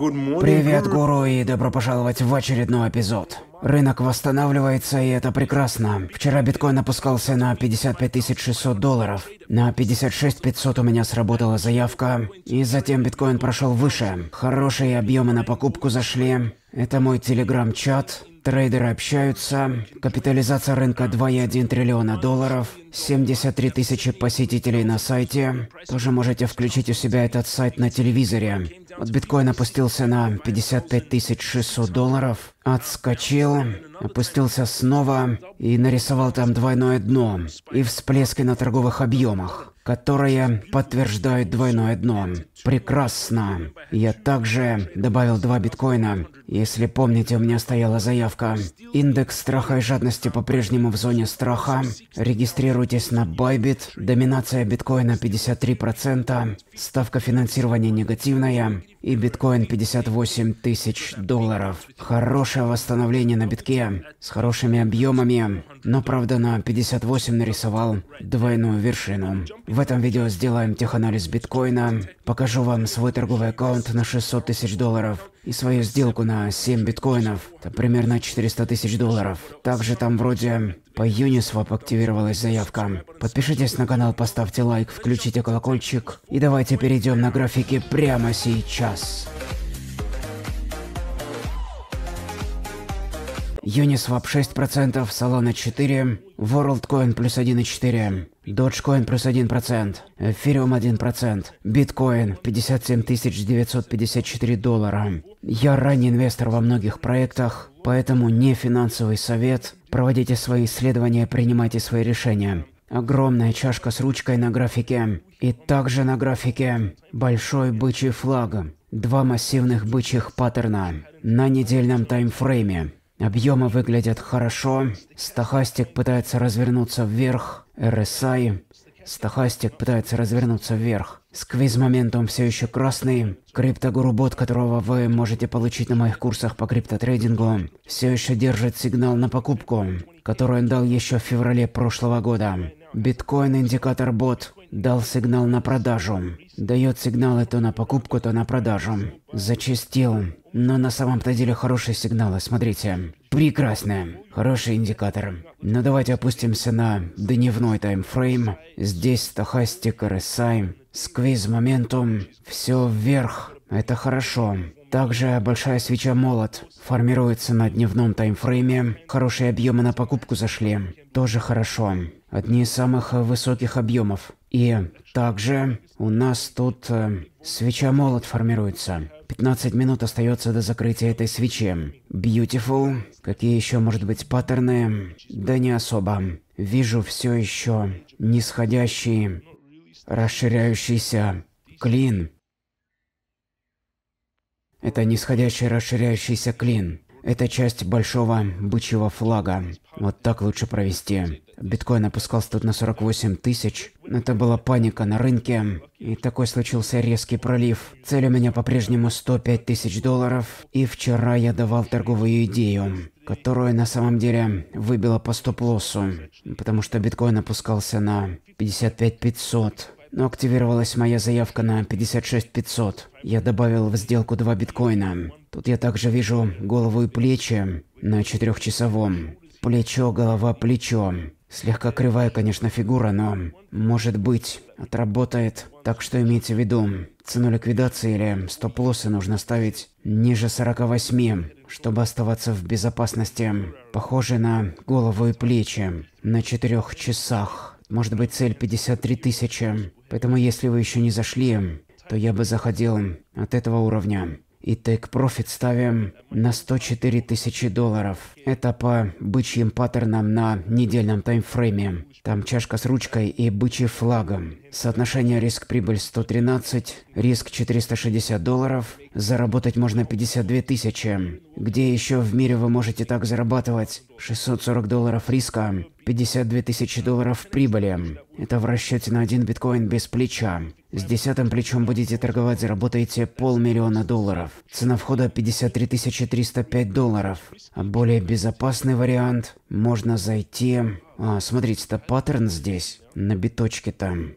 Привет, гуру, и добро пожаловать в очередной эпизод. Рынок восстанавливается, и это прекрасно. Вчера биткоин опускался на 55 600 долларов. На 56 500 у меня сработала заявка, и затем биткоин прошел выше. Хорошие объемы на покупку зашли. Это мой телеграм-чат. Трейдеры общаются. Капитализация рынка 2,1 триллиона долларов. 73 тысячи посетителей на сайте. Тоже можете включить у себя этот сайт на телевизоре. Вот биткоин опустился на 55 600 долларов. Отскочил, опустился снова и нарисовал там двойное дно. И всплески на торговых объемах которые подтверждают двойное дно. Прекрасно. Я также добавил два биткоина. Если помните, у меня стояла заявка. Индекс страха и жадности по-прежнему в зоне страха. Регистрируйтесь на Bybit. Доминация биткоина 53%. Ставка финансирования негативная и биткоин 58 тысяч долларов. Хорошее восстановление на битке с хорошими объемами, но правда на 58 нарисовал двойную вершину. В этом видео сделаем теханализ биткоина, покажу вам свой торговый аккаунт на 600 тысяч долларов и свою сделку на 7 биткоинов, это примерно 400 тысяч долларов. Также там вроде по Uniswap активировалась заявка. Подпишитесь на канал, поставьте лайк, включите колокольчик и давайте перейдем на графики прямо сейчас. Uniswap 6%, Solana 4%, WorldCoin плюс 1,4, Dogecoin плюс 1%, Ethereum 1%, Bitcoin 57 954 доллара. Я ранний инвестор во многих проектах, поэтому не финансовый совет. Проводите свои исследования, принимайте свои решения. Огромная чашка с ручкой на графике. И также на графике большой бычий флаг. Два массивных бычьих паттерна на недельном таймфрейме. Объемы выглядят хорошо. Стохастик пытается развернуться вверх. RSI. Стохастик пытается развернуться вверх. сквиз моментом все еще красный. Криптогуру-бот, которого вы можете получить на моих курсах по криптотрейдингу, все еще держит сигнал на покупку, который он дал еще в феврале прошлого года. Биткоин-индикатор-бот Дал сигнал на продажу. Дает сигналы то на покупку, то на продажу. Зачистил. Но на самом-то деле хорошие сигналы, смотрите. прекрасные, Хороший индикатор. Но давайте опустимся на дневной таймфрейм. Здесь стохастик, RSI, сквиз моментум. Все вверх. Это хорошо. Также большая свеча молот формируется на дневном таймфрейме. Хорошие объемы на покупку зашли. Тоже хорошо. Одни из самых высоких объемов. И также у нас тут э, свеча-молот формируется. 15 минут остается до закрытия этой свечи. Beautiful. Какие еще, может быть, паттерны? Да не особо. Вижу все еще нисходящий, расширяющийся клин. Это нисходящий расширяющийся клин. Это часть большого бычьего флага. Вот так лучше провести. Биткоин опускался тут на 48 тысяч. Это была паника на рынке. И такой случился резкий пролив. Цель у меня по-прежнему 105 тысяч долларов. И вчера я давал торговую идею, которую на самом деле выбила по стоп-лоссу. Потому что биткоин опускался на 55 500 но активировалась моя заявка на 56 500. Я добавил в сделку два биткоина. Тут я также вижу голову и плечи на четырехчасовом. Плечо, голова, плечо. Слегка кривая, конечно, фигура, но, может быть, отработает. Так что имейте в виду, цену ликвидации или стоп-лоссы нужно ставить ниже 48, чтобы оставаться в безопасности. Похоже на голову и плечи. На четырех часах. Может быть, цель 53 тысячи. Поэтому, если вы еще не зашли, то я бы заходил от этого уровня и тейк-профит ставим на 104 тысячи долларов. Это по бычьим паттернам на недельном таймфрейме. Там чашка с ручкой и бычий флагом. Соотношение риск-прибыль 113, риск 460 долларов, Заработать можно 52 тысячи. Где еще в мире вы можете так зарабатывать? 640 долларов риска, 52 тысячи долларов прибыли. Это в расчете на один биткоин без плеча. С десятым плечом будете торговать, заработаете полмиллиона долларов. Цена входа 53 305 долларов. А более безопасный вариант – можно зайти… А, смотрите, это паттерн здесь, на биточке там.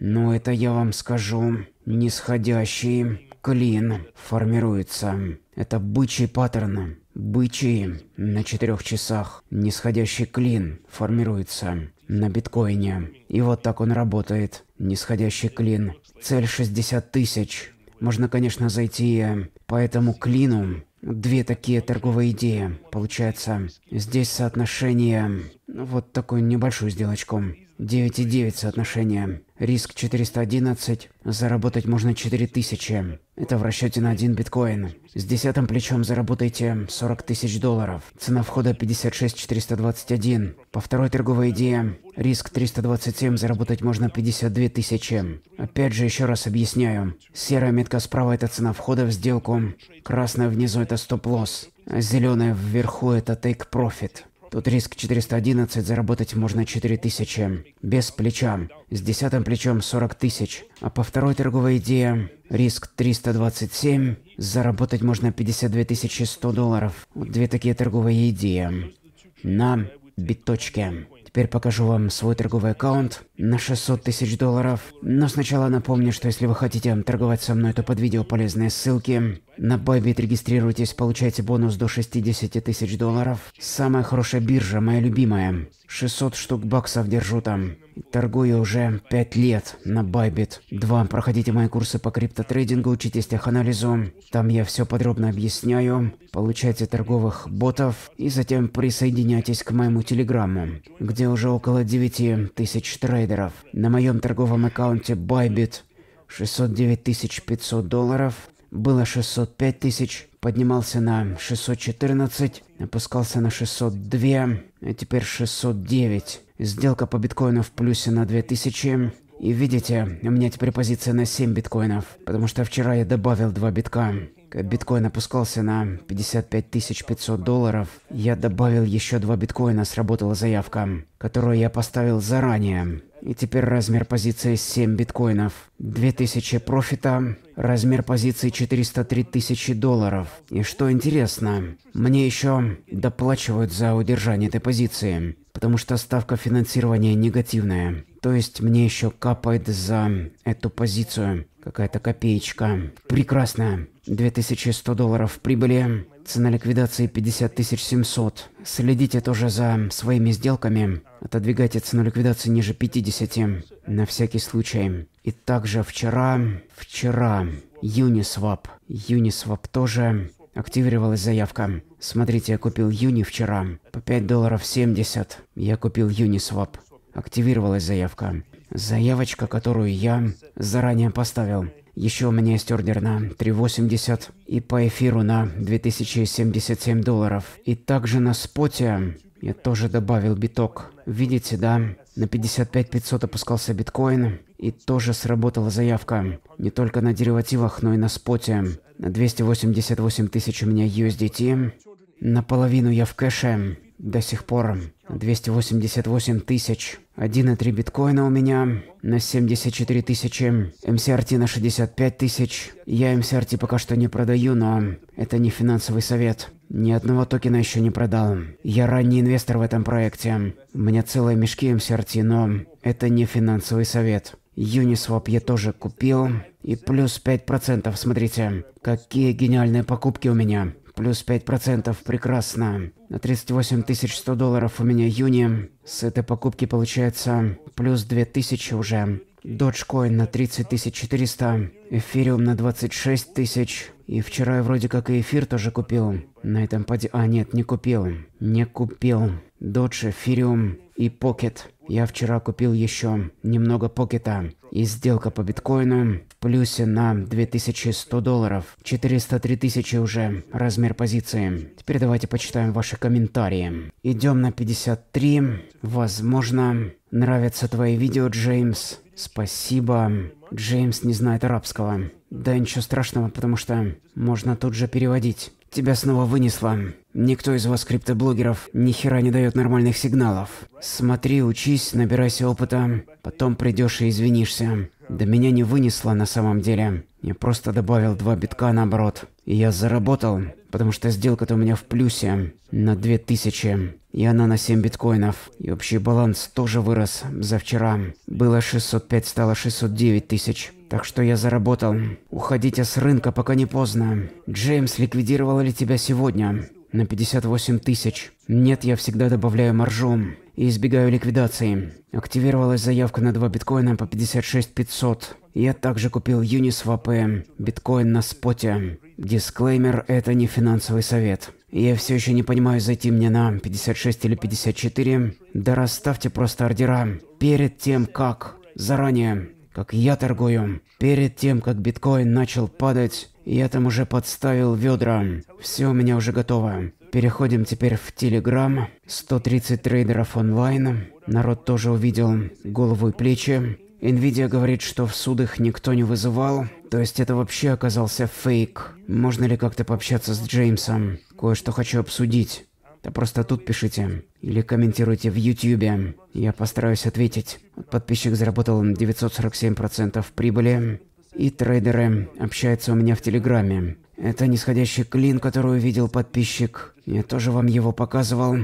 Ну, это я вам скажу. Нисходящий клин формируется. Это бычий паттерн. Бычий на четырех часах. Нисходящий клин формируется на биткоине. И вот так он работает. Нисходящий клин. Цель 60 тысяч. Можно, конечно, зайти по этому клину. Две такие торговые идеи. Получается, здесь соотношение... Вот такую небольшую сделочку. 9,9 соотношение. Риск 411, заработать можно 4000. Это в расчете на один биткоин. С десятым плечом заработайте 40 тысяч долларов. Цена входа 56 421. По второй торговой идее, риск 327, заработать можно 52 тысячи. Опять же, еще раз объясняю. Серая метка справа – это цена входа в сделку. Красная внизу – это стоп-лосс. зеленая вверху – это take profit Тут риск 411, заработать можно 4000. Без плеча. С десятым плечом 40 тысяч. А по второй торговой идее риск 327, заработать можно 52 100 долларов. Вот две такие торговые идеи. На биточке. Теперь покажу вам свой торговый аккаунт на 600 тысяч долларов. Но сначала напомню, что если вы хотите торговать со мной, то под видео полезные ссылки. На Байбит, регистрируйтесь, получайте бонус до 60 тысяч долларов. Самая хорошая биржа, моя любимая. 600 штук баксов держу там. Торгую уже 5 лет на Байбит. 2. Проходите мои курсы по криптотрейдингу, учитесь теханализу. Там я все подробно объясняю. Получайте торговых ботов и затем присоединяйтесь к моему телеграмму, где уже около 9 тысяч трейдеров трейдеров. На моем торговом аккаунте Bybit 609 500 долларов, было 605 тысяч, поднимался на 614, опускался на 602, а теперь 609. Сделка по биткоину в плюсе на 2000. И видите, у меня теперь позиция на 7 биткоинов, потому что вчера я добавил 2 битка. Э, биткоин опускался на 55 500 долларов, я добавил еще два биткоина, сработала заявка, которую я поставил заранее. И теперь размер позиции 7 биткоинов. 2000 профита, размер позиции 403 тысячи долларов. И что интересно, мне еще доплачивают за удержание этой позиции, потому что ставка финансирования негативная. То есть мне еще капает за эту позицию какая-то копеечка. Прекрасно. 2100 долларов прибыли. Цена ликвидации 50700. Следите тоже за своими сделками. Отодвигайте цену ликвидации ниже 50. На всякий случай. И также вчера... Вчера... Uniswap. Uniswap тоже Активировалась заявка. Смотрите, я купил Юни вчера. По 5 долларов 70. Я купил Юнисвап активировалась заявка. Заявочка, которую я заранее поставил. Еще у меня есть ордер на 380 и по эфиру на 2077 долларов. И также на споте я тоже добавил биток. Видите, да? На 55 500 опускался биткоин, и тоже сработала заявка. Не только на деривативах, но и на споте. На 288 тысяч у меня USDT. Наполовину я в кэше, до сих пор 288 тысяч. 1,3 биткоина у меня на 74 тысячи. MCRT на 65 тысяч. Я MCRT пока что не продаю, но это не финансовый совет. Ни одного токена еще не продал. Я ранний инвестор в этом проекте. У меня целые мешки MCRT, но это не финансовый совет. Uniswap я тоже купил. И плюс 5%, смотрите. Какие гениальные покупки у меня. Плюс 5%, прекрасно. На тысяч 100 долларов у меня юни. С этой покупки получается плюс 2000 уже. Доджкоин на 30 400, эфириум на 26 тысяч. И вчера я вроде как и эфир тоже купил. На этом поди... А, нет, не купил. Не купил. Додж, эфириум и покет. Я вчера купил еще немного покета, и сделка по биткоину в плюсе на 2100 долларов. 403 тысячи уже размер позиции. Теперь давайте почитаем ваши комментарии. Идем на 53. Возможно, нравятся твои видео, Джеймс. Спасибо. Джеймс не знает арабского. Да ничего страшного, потому что можно тут же переводить. Тебя снова вынесло. Никто из вас, криптоблогеров, ни хера не дает нормальных сигналов. Смотри, учись, набирайся опыта, потом придешь и извинишься. Да меня не вынесло на самом деле. Я просто добавил два битка наоборот. И я заработал, потому что сделка-то у меня в плюсе на 2000. И она на 7 биткоинов. И общий баланс тоже вырос за вчера. Было 605, стало 609 тысяч. Так что я заработал. Уходите с рынка, пока не поздно. Джеймс ликвидировал ли тебя сегодня? На 58 тысяч. Нет, я всегда добавляю маржу и избегаю ликвидации. Активировалась заявка на 2 биткоина по 56 500. Я также купил Uniswap биткоин на споте. Дисклеймер – это не финансовый совет. Я все еще не понимаю, зайти мне на 56 или 54. Да расставьте просто ордера. Перед тем как. Заранее как я торгую. Перед тем, как биткоин начал падать, я там уже подставил ведра. Все у меня уже готово. Переходим теперь в Телеграм. 130 трейдеров онлайн. Народ тоже увидел голову и плечи. Nvidia говорит, что в суд их никто не вызывал. То есть это вообще оказался фейк. Можно ли как-то пообщаться с Джеймсом? Кое-что хочу обсудить то просто тут пишите или комментируйте в YouTube. Я постараюсь ответить. подписчик заработал 947% прибыли, и трейдеры общаются у меня в Телеграме. Это нисходящий клин, который увидел подписчик. Я тоже вам его показывал.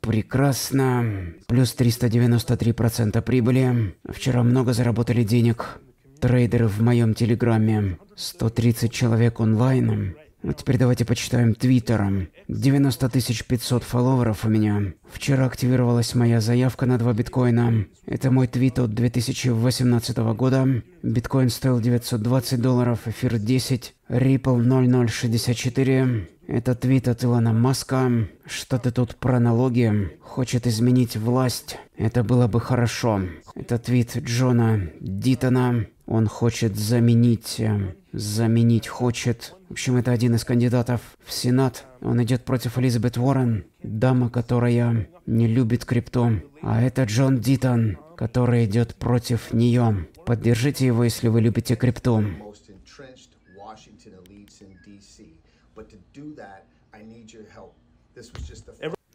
Прекрасно. Плюс 393% прибыли. Вчера много заработали денег. Трейдеры в моем Телеграме. 130 человек онлайн. А теперь давайте почитаем Твиттером. 90 500 фолловеров у меня. Вчера активировалась моя заявка на 2 биткоина. Это мой твит от 2018 года. Биткоин стоил 920 долларов, эфир 10, Ripple 0064. Это твит от Илона Маска. Что ты тут про налоги? Хочет изменить власть. Это было бы хорошо. Это твит Джона Дитона. Он хочет заменить... Э, заменить хочет... В общем, это один из кандидатов в Сенат. Он идет против Элизабет Уоррен, дама, которая не любит крипту. А это Джон Дитон, который идет против нее. Поддержите его, если вы любите крипту.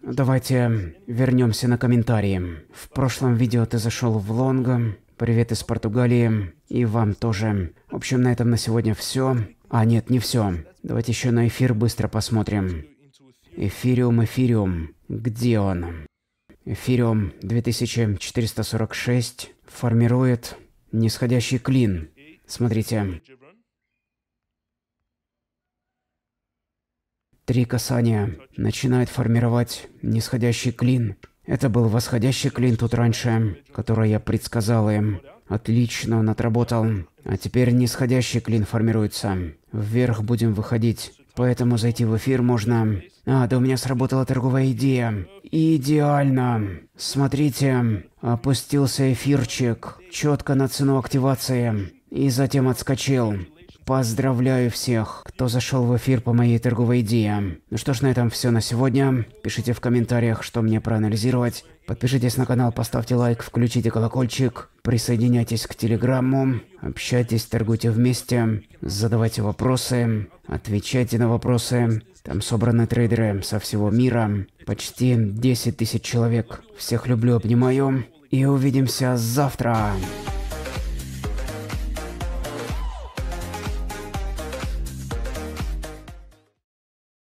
Давайте вернемся на комментарии. В прошлом видео ты зашел в Лонга, Привет из Португалии. И вам тоже. В общем, на этом на сегодня все. А, нет, не все. Давайте еще на эфир быстро посмотрим. Эфириум, эфириум. Где он? Эфириум 2446 формирует нисходящий клин. Смотрите. Три касания начинают формировать нисходящий клин. Это был восходящий клин тут раньше, который я предсказал им. Отлично, он отработал. А теперь нисходящий клин формируется. Вверх будем выходить. Поэтому зайти в эфир можно. А, да у меня сработала торговая идея. Идеально. Смотрите, опустился эфирчик. Четко на цену активации. И затем отскочил. Поздравляю всех, кто зашел в эфир по моей торговой идее. Ну что ж, на этом все на сегодня. Пишите в комментариях, что мне проанализировать. Подпишитесь на канал, поставьте лайк, включите колокольчик, присоединяйтесь к телеграмму, общайтесь, торгуйте вместе, задавайте вопросы, отвечайте на вопросы. Там собраны трейдеры со всего мира, почти 10 тысяч человек. Всех люблю, обнимаю и увидимся завтра.